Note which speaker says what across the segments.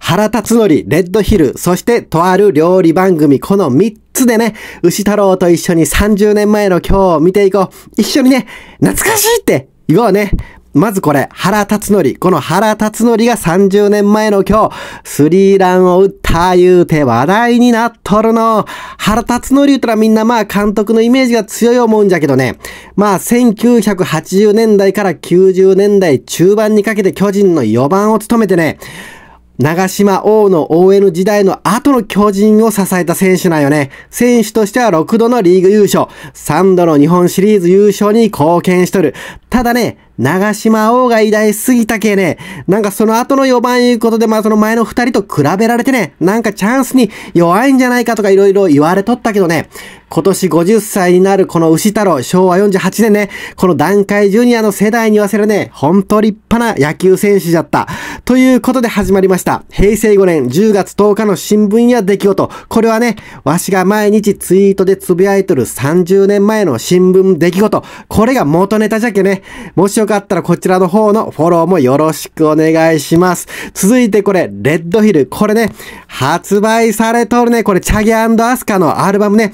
Speaker 1: 原辰則、レッドヒル、そしてとある料理番組、この3つでね、牛太郎と一緒に30年前の今日を見ていこう。一緒にね、懐かしいって言おうね。まずこれ、原辰則。この原辰則が30年前の今日、スリーランを打った言うて話題になっとるの。原辰則言うたらみんなまあ監督のイメージが強い思うんじゃけどね。まあ1980年代から90年代中盤にかけて巨人の4番を務めてね、長島王の ON 時代の後の巨人を支えた選手なんよね。選手としては6度のリーグ優勝、3度の日本シリーズ優勝に貢献しとる。ただね、長島王が偉大すぎたけね、なんかその後の4番いうことで、まあその前の2人と比べられてね、なんかチャンスに弱いんじゃないかとか色々言われとったけどね、今年50歳になるこの牛太郎、昭和48年ね、この段階ジュニアの世代に言わせるね、ほんと立派な野球選手じゃった。ということで始まりました。平成5年10月10日の新聞や出来事。これはね、わしが毎日ツイートでつぶやいとる30年前の新聞出来事。これが元ネタじゃけね。もしよかったらこちらの方のフォローもよろしくお願いします。続いてこれ、レッドヒル。これね、発売されとるね。これ、チャギアスカのアルバムね。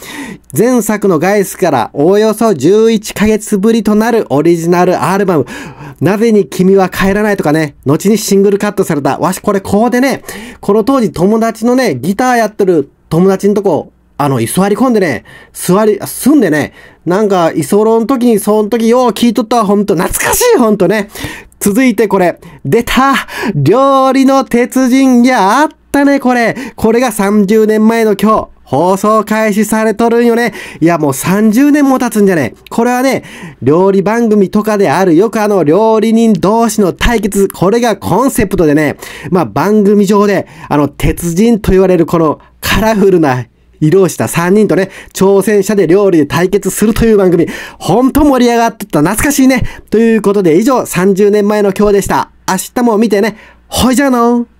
Speaker 1: 前作のガイスからおおよそ11ヶ月ぶりとなるオリジナルアルバム。なぜに君は帰らないとかね、後にシングルカットされた。わし、これこうでね、この当時友達のね、ギターやってる友達のとこあの、居座り込んでね、座り、住んでね、なんか、居候の時に、その時よう聞いとったわ、ほんと、懐かしい、ほんとね。続いてこれ、出た料理の鉄人やあったね、これ。これが30年前の今日。放送開始されとるんよね。いや、もう30年も経つんじゃねこれはね、料理番組とかであるよくあの料理人同士の対決、これがコンセプトでね、まあ番組上で、あの、鉄人と言われるこのカラフルな移動した3人とね、挑戦者で料理で対決するという番組、ほんと盛り上がってた懐かしいね。ということで以上、30年前の今日でした。明日も見てね。ほいじゃのー。